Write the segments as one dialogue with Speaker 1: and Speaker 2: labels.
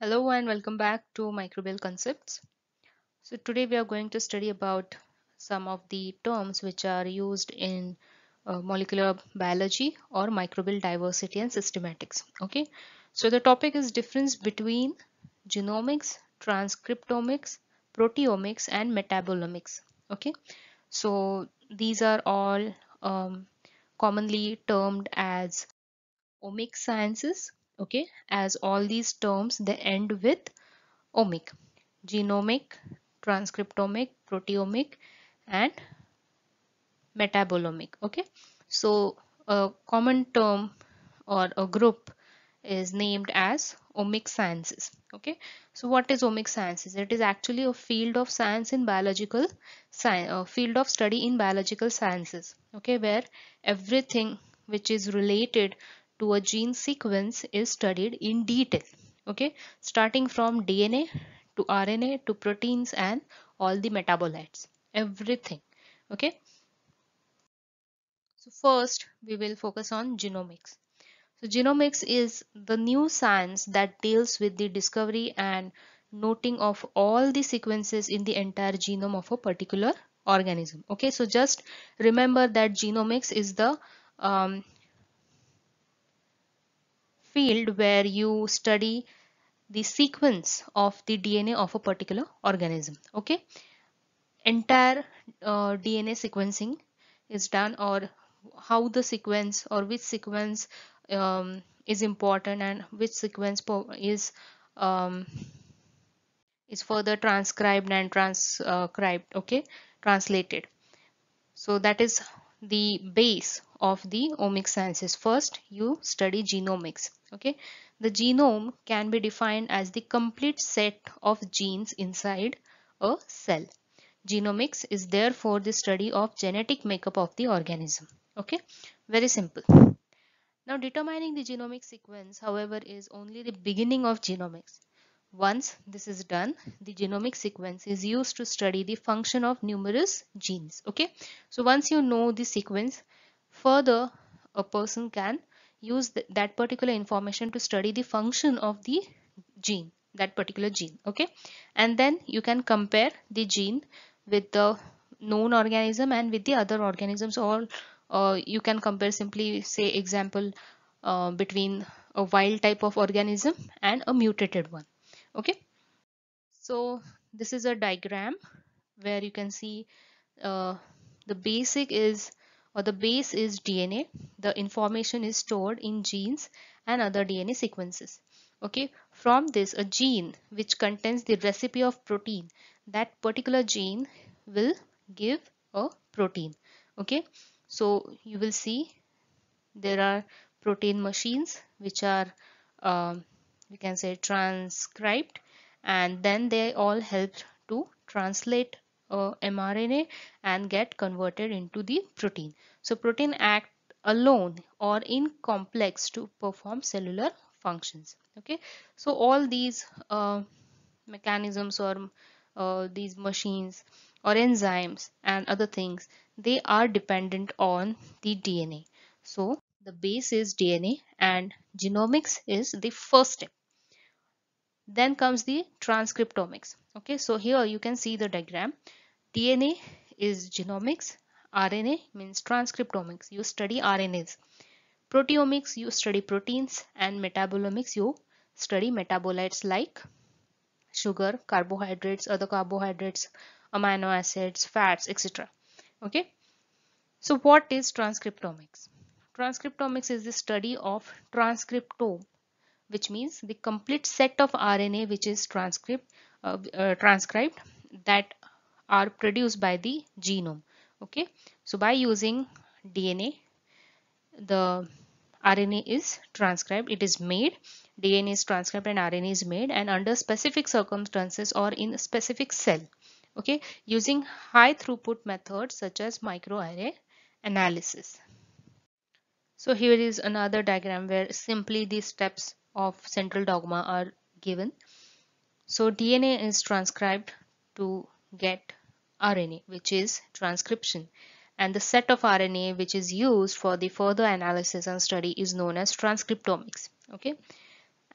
Speaker 1: Hello and welcome back to microbial concepts. So today we are going to study about some of the terms which are used in uh, molecular biology or microbial diversity and systematics. Okay, so the topic is difference between genomics, transcriptomics, proteomics and metabolomics. Okay, so these are all um, commonly termed as omics sciences okay as all these terms they end with omic genomic transcriptomic proteomic and metabolomic okay so a common term or a group is named as omic sciences okay so what is omic sciences it is actually a field of science in biological science a field of study in biological sciences okay where everything which is related to a gene sequence is studied in detail okay starting from DNA to RNA to proteins and all the metabolites everything okay so first we will focus on genomics so genomics is the new science that deals with the discovery and noting of all the sequences in the entire genome of a particular organism okay so just remember that genomics is the um, field where you study the sequence of the DNA of a particular organism. Okay, entire uh, DNA sequencing is done or how the sequence or which sequence um, is important and which sequence is um, is further transcribed and transcribed uh, okay translated so that is the base of the omic sciences. First, you study genomics. Okay, the genome can be defined as the complete set of genes inside a cell. Genomics is therefore the study of genetic makeup of the organism. Okay, very simple. Now, determining the genomic sequence, however, is only the beginning of genomics. Once this is done, the genomic sequence is used to study the function of numerous genes. Okay, so once you know the sequence, further a person can use th that particular information to study the function of the gene, that particular gene. Okay, and then you can compare the gene with the known organism and with the other organisms or uh, you can compare simply say example uh, between a wild type of organism and a mutated one okay so this is a diagram where you can see uh, the basic is or the base is DNA the information is stored in genes and other DNA sequences okay from this a gene which contains the recipe of protein that particular gene will give a protein okay so you will see there are protein machines which are um, we can say transcribed and then they all helped to translate uh, mRNA and get converted into the protein. So protein act alone or in complex to perform cellular functions. Okay, so all these uh, mechanisms or uh, these machines or enzymes and other things they are dependent on the DNA. So the base is DNA and genomics is the first step. Then comes the transcriptomics. Okay, so here you can see the diagram. DNA is genomics, RNA means transcriptomics, you study RNAs. Proteomics, you study proteins and metabolomics, you study metabolites like sugar, carbohydrates, other carbohydrates, amino acids, fats, etc. Okay. So what is transcriptomics? Transcriptomics is the study of transcriptome which means the complete set of RNA which is transcript, uh, uh, transcribed that are produced by the genome. Okay, so by using DNA, the RNA is transcribed, it is made, DNA is transcribed and RNA is made and under specific circumstances or in a specific cell. Okay, using high throughput methods such as microarray analysis. So here is another diagram where simply these steps of central dogma are given. So DNA is transcribed to get RNA, which is transcription. And the set of RNA which is used for the further analysis and study is known as transcriptomics. Okay.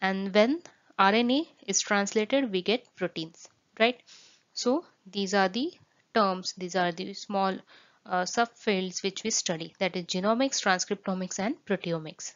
Speaker 1: And when RNA is translated, we get proteins, right? So these are the terms, these are the small uh, subfields which we study that is genomics, transcriptomics and proteomics.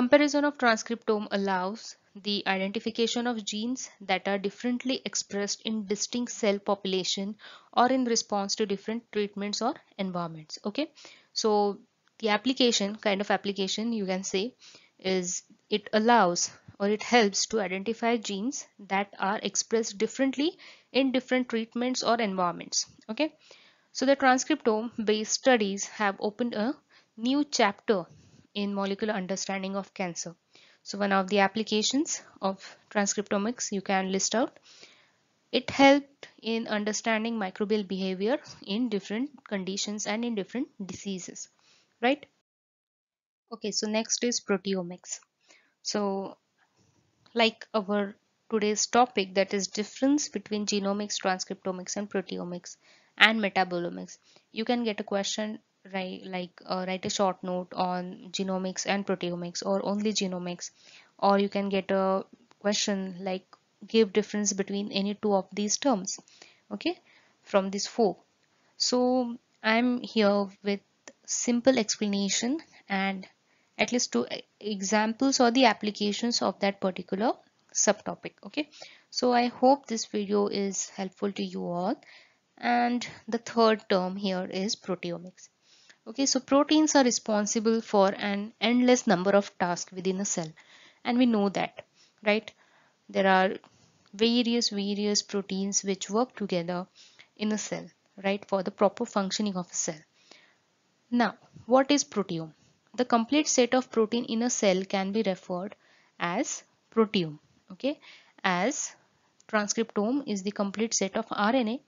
Speaker 1: Comparison of transcriptome allows the identification of genes that are differently expressed in distinct cell population or in response to different treatments or environments. Okay, so the application kind of application you can say is it allows or it helps to identify genes that are expressed differently in different treatments or environments. Okay, so the transcriptome based studies have opened a new chapter in molecular understanding of cancer. So one of the applications of transcriptomics you can list out. It helped in understanding microbial behavior in different conditions and in different diseases, right? Okay, so next is proteomics. So like our today's topic that is difference between genomics, transcriptomics and proteomics and metabolomics. You can get a question write like uh, write a short note on genomics and proteomics or only genomics or you can get a question like give difference between any two of these terms okay from these four so i'm here with simple explanation and at least two examples or the applications of that particular subtopic okay so i hope this video is helpful to you all and the third term here is proteomics Okay, so proteins are responsible for an endless number of tasks within a cell and we know that, right? There are various, various proteins which work together in a cell, right, for the proper functioning of a cell. Now, what is proteome? The complete set of protein in a cell can be referred as proteome, okay, as transcriptome is the complete set of RNA,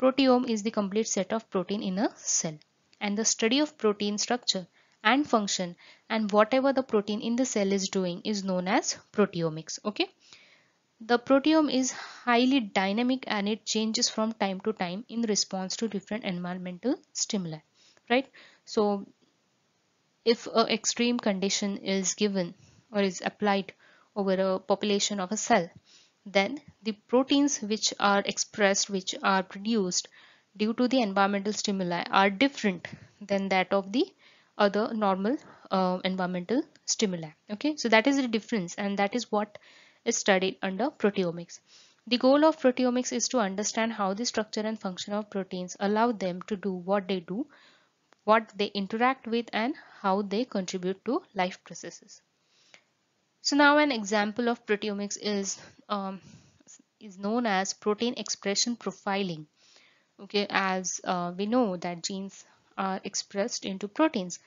Speaker 1: proteome is the complete set of protein in a cell and the study of protein structure and function and whatever the protein in the cell is doing is known as proteomics okay the proteome is highly dynamic and it changes from time to time in response to different environmental stimuli right so if an extreme condition is given or is applied over a population of a cell then the proteins which are expressed which are produced due to the environmental stimuli are different than that of the other normal uh, environmental stimuli okay so that is the difference and that is what is studied under proteomics the goal of proteomics is to understand how the structure and function of proteins allow them to do what they do what they interact with and how they contribute to life processes so now an example of proteomics is um, is known as protein expression profiling okay as uh, we know that genes are expressed into proteins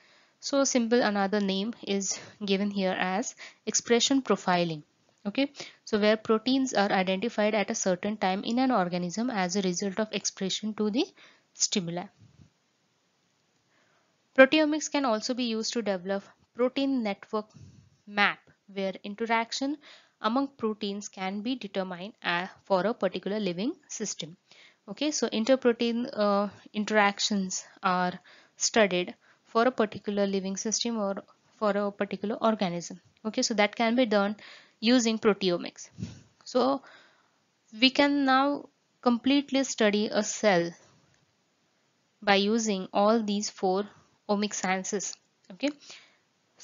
Speaker 1: so simple another name is given here as expression profiling okay so where proteins are identified at a certain time in an organism as a result of expression to the stimuli proteomics can also be used to develop protein network map where interaction among proteins can be determined uh, for a particular living system okay so interprotein uh, interactions are studied for a particular living system or for a particular organism okay so that can be done using proteomics so we can now completely study a cell by using all these four omic sciences okay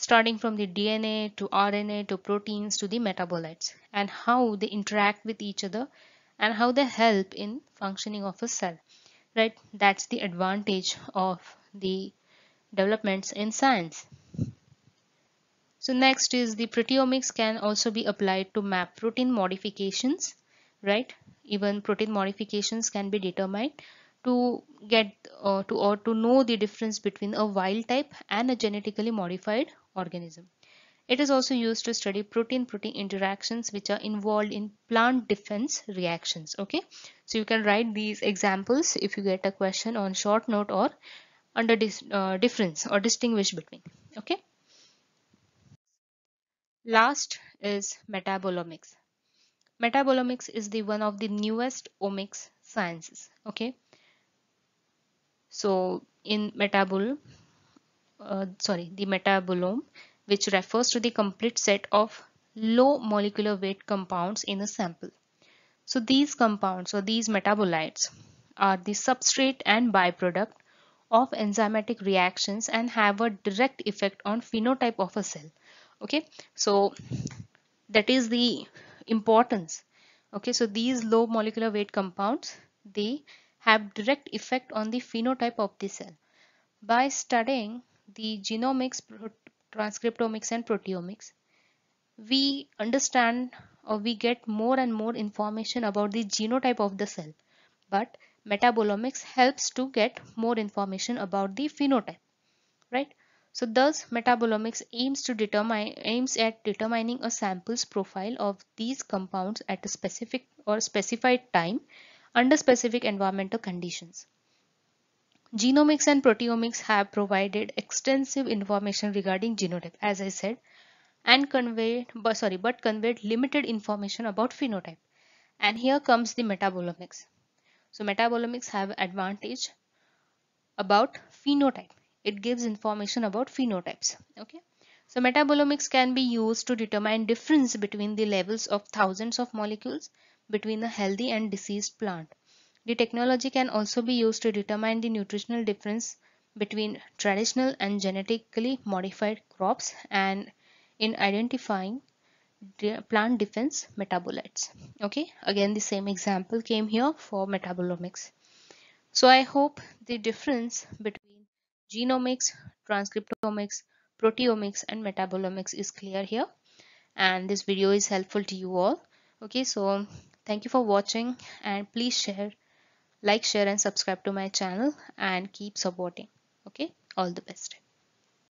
Speaker 1: starting from the DNA to RNA to proteins to the metabolites and how they interact with each other and how they help in functioning of a cell right that's the advantage of the developments in science so next is the proteomics can also be applied to map protein modifications right even protein modifications can be determined to get uh, to or to know the difference between a wild type and a genetically modified organism it is also used to study protein-protein interactions which are involved in plant defense reactions. Okay, so you can write these examples if you get a question on short note or under dis uh, difference or distinguish between. Okay. Last is metabolomics. Metabolomics is the one of the newest omics sciences. Okay. So in metabol, uh, sorry, the metabolome which refers to the complete set of low molecular weight compounds in a sample. So these compounds or these metabolites are the substrate and byproduct of enzymatic reactions and have a direct effect on phenotype of a cell. Okay, so that is the importance. Okay, so these low molecular weight compounds, they have direct effect on the phenotype of the cell. By studying the genomics transcriptomics and proteomics, we understand or we get more and more information about the genotype of the cell. But metabolomics helps to get more information about the phenotype, right? So thus metabolomics aims to determine aims at determining a sample's profile of these compounds at a specific or specified time under specific environmental conditions. Genomics and proteomics have provided extensive information regarding genotype, as I said, and conveyed, but, sorry, but conveyed limited information about phenotype. And here comes the metabolomics. So metabolomics have advantage about phenotype. It gives information about phenotypes. Okay. So metabolomics can be used to determine difference between the levels of thousands of molecules between a healthy and diseased plant. The technology can also be used to determine the nutritional difference between traditional and genetically modified crops and in identifying plant defense metabolites okay again the same example came here for metabolomics so i hope the difference between genomics transcriptomics proteomics and metabolomics is clear here and this video is helpful to you all okay so thank you for watching and please share like share and subscribe to my channel and keep supporting okay all the best